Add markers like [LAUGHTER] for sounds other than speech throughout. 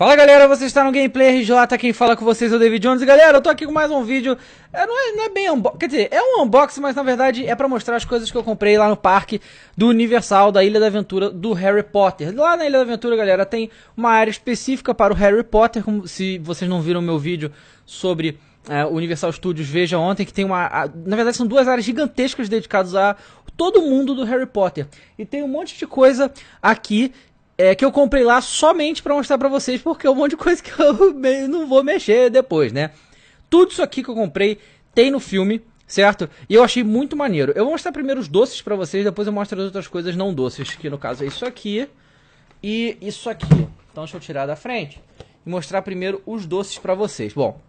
Fala galera, você está no Gameplay RJ, quem fala com vocês é o David Jones. E galera, eu tô aqui com mais um vídeo, é, não, é, não, é, bem unboxing, quer dizer, é um unboxing, mas na verdade é pra mostrar as coisas que eu comprei lá no parque do Universal, da Ilha da Aventura, do Harry Potter. Lá na Ilha da Aventura, galera, tem uma área específica para o Harry Potter, como se vocês não viram meu vídeo sobre... É, Universal Studios veja ontem que tem uma, a, na verdade são duas áreas gigantescas dedicadas a todo mundo do Harry Potter. E tem um monte de coisa aqui é, que eu comprei lá somente para mostrar para vocês, porque é um monte de coisa que eu [LAUGHS] meio não vou mexer depois, né? Tudo isso aqui que eu comprei tem no filme, certo? E eu achei muito maneiro. Eu vou mostrar primeiro os doces para vocês, depois eu mostro as outras coisas não doces, que no caso é isso aqui e isso aqui. Então deixa eu tirar da frente e mostrar primeiro os doces para vocês. Bom,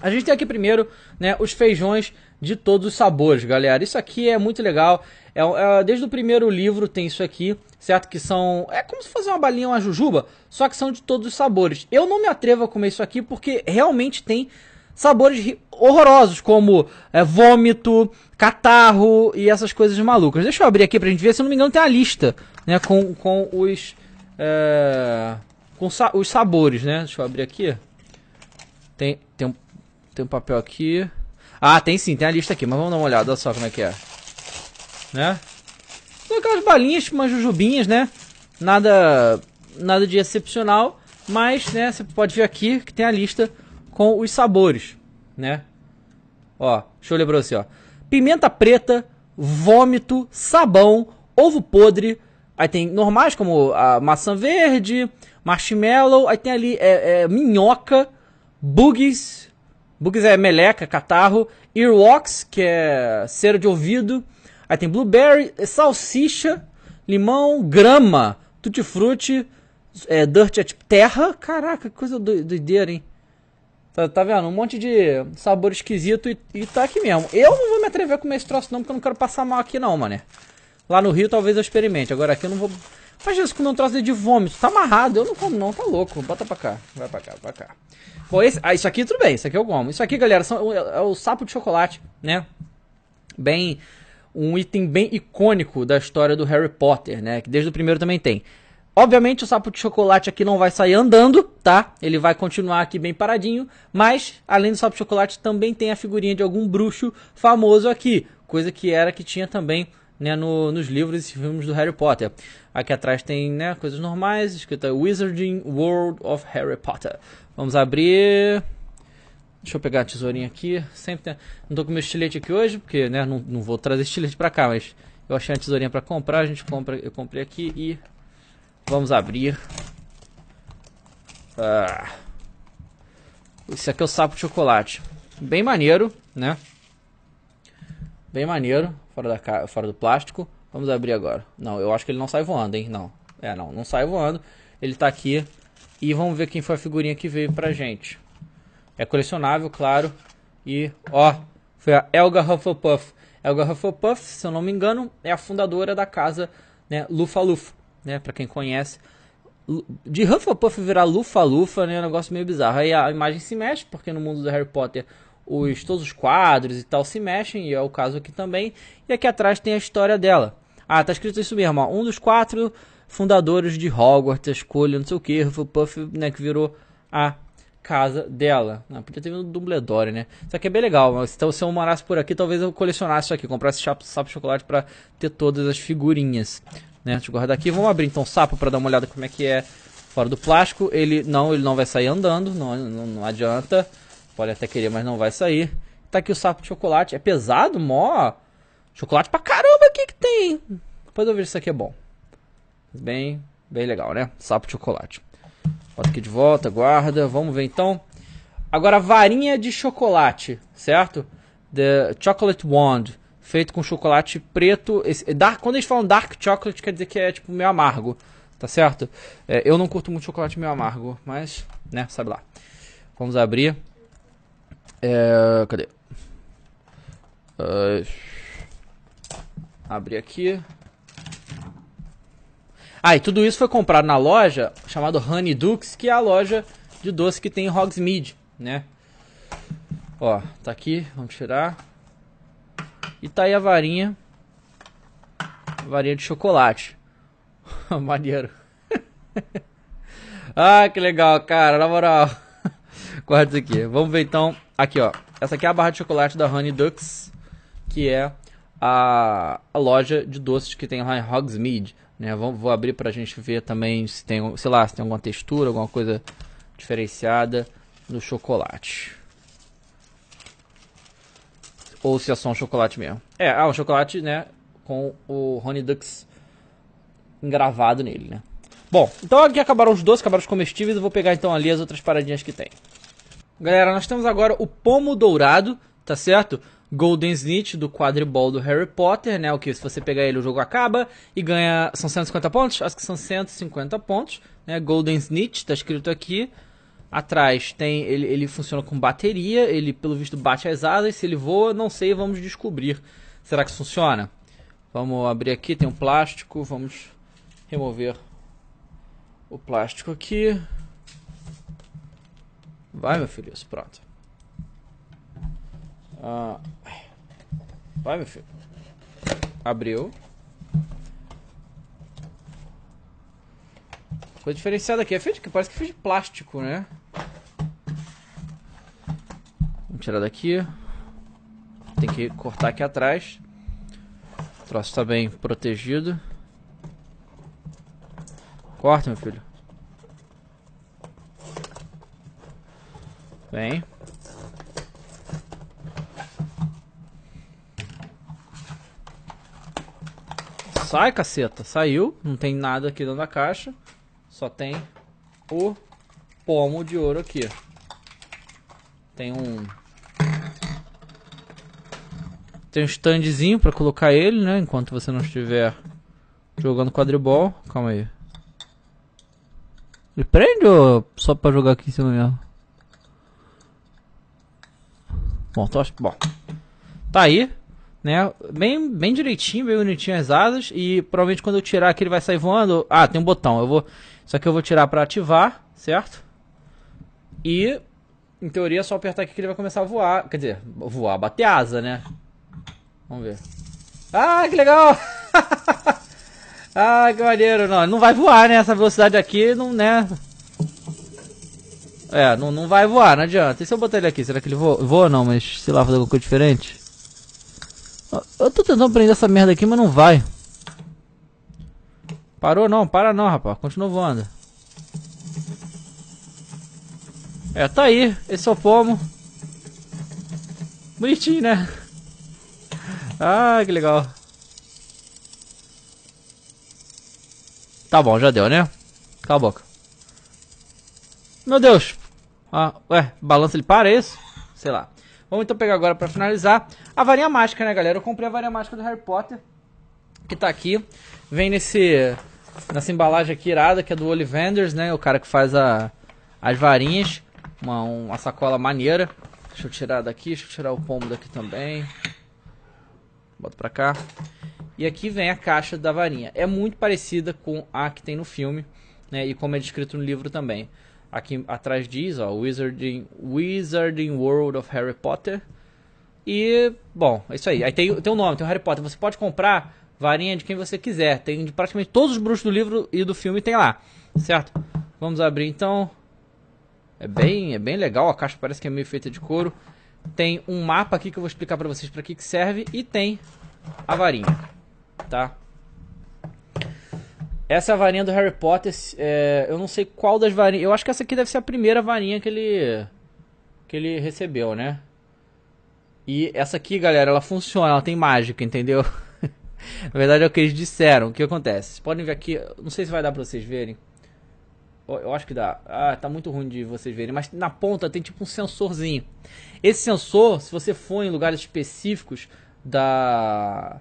a gente tem aqui primeiro, né, os feijões de todos os sabores, galera. Isso aqui é muito legal. É, é, desde o primeiro livro tem isso aqui, certo? Que são. É como se fosse uma balinha, uma jujuba, só que são de todos os sabores. Eu não me atrevo a comer isso aqui porque realmente tem sabores horrorosos, como é, vômito, catarro e essas coisas malucas. Deixa eu abrir aqui pra gente ver, se eu não me engano tem a lista, né, com, com os... É, com sa os sabores, né? Deixa eu abrir aqui. Tem, tem, um, tem um papel aqui. Ah, tem sim, tem a lista aqui, mas vamos dar uma olhada, olha só como é que é né? São aquelas balinhas, umas jujubinhas, né? Nada, nada de excepcional, mas, né, você pode ver aqui que tem a lista com os sabores, né? Ó, deixa eu lembrar assim, ó. Pimenta preta, vômito, sabão, ovo podre, Aí tem normais, como a maçã verde, marshmallow. Aí tem ali é, é, minhoca, bugs. Bugs é meleca, catarro. Earwax, que é cera de ouvido. Aí tem blueberry, é salsicha, limão, grama, tutti-frutti, é, dirt é tipo terra. Caraca, que coisa doideira, hein? Tá, tá vendo? Um monte de sabor esquisito e, e, tá aqui mesmo. Eu não vou me atrever a comer esse troço não, porque eu não quero passar mal aqui não, mané. Lá no Rio talvez eu experimente, agora aqui eu não vou... Imagina se comer um troço de vômito, tá amarrado, eu não como não, tá louco. Bota pra cá, vai pra cá, pra cá. Bom, esse... ah, isso aqui tudo bem, isso aqui eu como. Isso aqui, galera, são, é, é o sapo de chocolate, né? Bem um item bem icônico da história do Harry Potter, né? Que desde o primeiro também tem. Obviamente o sapo de chocolate aqui não vai sair andando, tá? Ele vai continuar aqui bem paradinho, mas além do sapo de chocolate também tem a figurinha de algum bruxo famoso aqui, coisa que era que tinha também né, no, nos livros e filmes do Harry Potter. Aqui atrás tem né, coisas normais, escrita Wizarding World of Harry Potter. Vamos abrir. Deixa eu pegar a tesourinha aqui. Sempre tem... Não tô com meu estilete aqui hoje, porque né, não, não vou trazer estilete para cá, mas eu achei a tesourinha para comprar, a gente compra, eu comprei aqui e vamos abrir. Ah. Esse aqui é o sapo de chocolate. Bem maneiro, né? Bem maneiro, fora, da ca... fora do plástico. Vamos abrir agora. Não, eu acho que ele não sai voando, hein? Não. É, não, não sai voando. Ele tá aqui. E vamos ver quem foi a figurinha que veio pra gente. É colecionável, claro. E, ó, foi a Elga Hufflepuff. Elga Hufflepuff, se eu não me engano, é a fundadora da casa né, Lufa Lufa, né? Pra quem conhece. De Hufflepuff virar Lufa Lufa, né? É um negócio meio bizarro. Aí a imagem se mexe, porque no mundo do Harry Potter os, todos os quadros e tal se mexem, e é o caso aqui também. E aqui atrás tem a história dela. Ah, tá escrito isso mesmo, ó. Um dos quatro fundadores de Hogwarts, a escolha, não sei o que, Hufflepuff, né, que virou a casa dela. não ah, podia ter vindo do Dumbledore, né? Isso aqui é bem legal. Mas, então, se eu morasse por aqui, talvez eu colecionasse isso aqui. Comprasse sapo, sapo chocolate para ter todas as figurinhas. Né? Deixa eu guardar aqui. Vamos abrir então o sapo para dar uma olhada como é que é fora do plástico. Ele não, ele não vai sair andando. Não, não, não adianta. Pode até querer, mas não vai sair. Tá aqui o sapo de chocolate. É pesado, mó. Chocolate pra caramba o que tem. Depois eu vejo se isso aqui é bom. Bem, bem legal, né? Sapo de chocolate. Bota aqui de volta, guarda. Vamos ver então. Agora, varinha de chocolate, certo? The Chocolate Wand. Feito com chocolate preto. Esse, é dark, quando eles falam dark chocolate, quer dizer que é tipo meio amargo, tá certo? É, eu não curto muito chocolate meio amargo, mas, né, sabe lá. Vamos abrir. É, cadê? Uh, abrir aqui. Ah, e tudo isso foi comprado na loja chamada Honey Dukes, que é a loja de doce que tem em Hogsmeade, né? Ó, tá aqui, vamos tirar. E tá aí a varinha. A varinha de chocolate. [LAUGHS] Maneiro. [LAUGHS] ah, que legal, cara, na moral. Guarda [LAUGHS] isso aqui. Vamos ver então. Aqui, ó. Essa aqui é a barra de chocolate da Honey Ducks, que é a, a loja de doces que tem lá em Hogsmeade. Né? Vou, vou abrir para a gente ver também se tem, sei lá, se tem alguma textura, alguma coisa diferenciada no chocolate. Ou se é só um chocolate mesmo. É, ah, um chocolate, né, com o Honey Ducks engravado nele, né. Bom, então aqui acabaram os doces, acabaram os comestíveis, eu vou pegar então ali as outras paradinhas que tem. Galera, nós temos agora o pomo dourado, tá certo? Golden Snitch do quadribol do Harry Potter, né? O que se você pegar ele o jogo acaba e ganha são 150 pontos, acho que são 150 pontos, né? Golden Snitch tá escrito aqui. Atrás tem ele, ele funciona com bateria, ele pelo visto bate as asas, se ele voa, não sei, vamos descobrir. Será que funciona? Vamos abrir aqui, tem um plástico, vamos remover o plástico aqui. Vai, meu filho, pronto. Ah. Vai, meu filho. Abriu. Coisa diferenciada aqui. É feito que parece que é feito de plástico, né? Vamos tirar daqui. Tem que cortar aqui atrás. O troço está bem protegido. Corta, meu filho. Bem. sai, caceta. Saiu. Não tem nada aqui dentro da caixa. Só tem o pomo de ouro aqui. Tem um... Tem um standzinho pra colocar ele, né? Enquanto você não estiver jogando quadribol. Calma aí. Ele prende ou só pra jogar aqui em cima mesmo? Bom, tô... Bom. Tá aí né? Bem, bem direitinho, bem bonitinho as asas. E provavelmente quando eu tirar que ele vai sair voando. Ah, tem um botão. Eu vou. Só que eu vou tirar para ativar, certo? E em teoria é só apertar aqui que ele vai começar a voar. Quer dizer, voar, bater asa, né? Vamos ver. Ah, que legal! [LAUGHS] ah, que maneiro! Não, não vai voar, né? Essa velocidade aqui não, né? É, não, não vai voar, não adianta. E se eu botar ele aqui? Será que ele voa, voa ou não? Mas sei lá, fazer alguma coisa diferente? Eu tô tentando prender essa merda aqui, mas não vai. Parou não, para não, rapaz. Continua voando. É, tá aí. Esse é o pomo. Bonitinho, né? Ah, que legal. Tá bom, já deu, né? Cala a boca. Meu Deus. Ah, ué, balança ele para, é isso? Sei lá. Vamos então pegar agora para finalizar a varinha mágica, né, galera? Eu comprei a varinha mágica do Harry Potter, que tá aqui. Vem nesse nessa embalagem aqui irada, que é do Ollivanders, né? O cara que faz a, as varinhas. Uma, uma sacola maneira. Deixa eu tirar daqui, deixa eu tirar o pombo daqui também. Bota pra cá. E aqui vem a caixa da varinha. É muito parecida com a que tem no filme, né? E como é descrito no livro também. Aqui atrás diz, ó, Wizarding, Wizarding World of Harry Potter. E, bom, é isso aí. Aí tem o tem um nome, tem o Harry Potter. Você pode comprar varinha de quem você quiser. Tem de praticamente todos os bruxos do livro e do filme tem lá, certo? Vamos abrir então. É bem, é bem legal, a caixa parece que é meio feita de couro. Tem um mapa aqui que eu vou explicar para vocês para que que serve e tem a varinha, tá? Essa varinha do Harry Potter, é, eu não sei qual das varinhas. Eu acho que essa aqui deve ser a primeira varinha que ele que ele recebeu, né? E essa aqui, galera, ela funciona, ela tem mágica, entendeu? [LAUGHS] Na verdade é o que eles disseram. O que acontece? Vocês podem ver aqui, não sei se vai dar pra vocês verem. Eu acho que dá. Ah, tá muito ruim de vocês verem. Mas na ponta tem tipo um sensorzinho. Esse sensor, se você for em lugares específicos da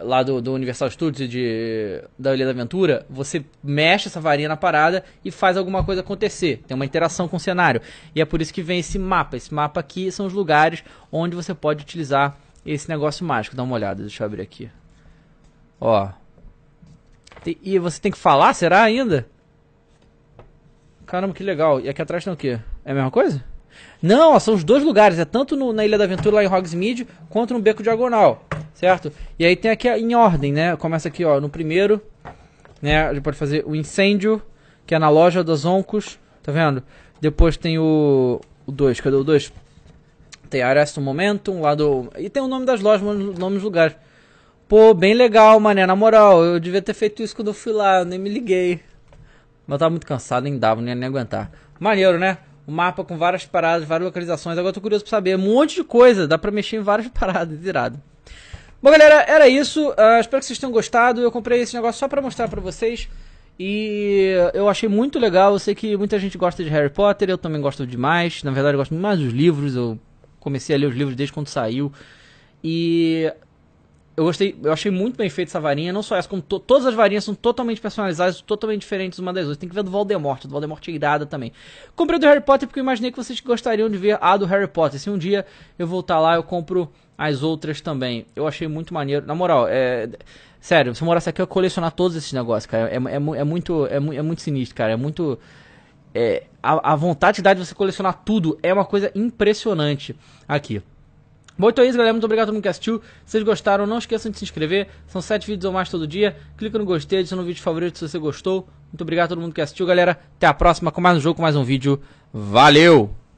lá do, do, Universal Studios e de, da Ilha da Aventura, você mexe essa varinha na parada e faz alguma coisa acontecer. Tem uma interação com o cenário. E é por isso que vem esse mapa. Esse mapa aqui são os lugares onde você pode utilizar esse negócio mágico. Dá uma olhada, deixa eu abrir aqui. Ó. E você tem que falar, será ainda? Caramba, que legal. E aqui atrás tem o quê? É a mesma coisa? Não, ó, são os dois lugares. É tanto no, na Ilha da Aventura, lá em Hogsmeade, quanto no Beco Diagonal certo? E aí tem aqui em ordem, né? Começa aqui, ó, no primeiro, né? a gente pode fazer o incêndio, que é na loja dos Oncos, tá vendo? Depois tem o dois cadê o dois Tem Aresto momento um lado E tem o nome das lojas, o nome dos lugares. Pô, bem legal, mané, na moral, eu devia ter feito isso quando eu fui lá, eu nem me liguei. Mas eu tava muito cansado, nem dava, nem, nem aguentar. Maneiro, né? O mapa com várias paradas, várias localizações. Agora eu tô curioso pra saber. É um monte de coisa. Dá pra mexer em várias [LAUGHS] paradas, irado. Bom, galera, era isso. Uh, espero que vocês tenham gostado. Eu comprei esse negócio só para mostrar para vocês. E eu achei muito legal. Eu sei que muita gente gosta de Harry Potter. Eu também gosto demais. Na verdade, eu gosto mais dos livros. Eu comecei a ler os livros desde quando saiu. E eu gostei, eu achei muito bem feita essa varinha, não só essa, como to, todas as varinhas são totalmente personalizadas, totalmente diferentes uma das outras. Tem que ver do Voldemort, do Voldemort é irada também. Comprei do Harry Potter porque eu imaginei que vocês gostariam de ver a do Harry Potter. Se um dia eu voltar lá, eu compro as outras também. Eu achei muito maneiro. Na moral, é. Sério, se eu morasse aqui, eu ia colecionar todos esses negócios, cara. É, é, é muito, é, é muito sinistro, cara. É muito. É, a, a vontade de você colecionar tudo é uma coisa impressionante aqui. Bom, então é isso, galera. Muito obrigado a todo mundo que assistiu. Se vocês gostaram, não esqueçam de se inscrever. São sete vídeos ou mais todo dia. Clica no gostei, adiciona um vídeo favorito se você gostou. Muito obrigado a todo mundo que assistiu, galera. Até a próxima com mais um jogo, com mais um vídeo. Valeu!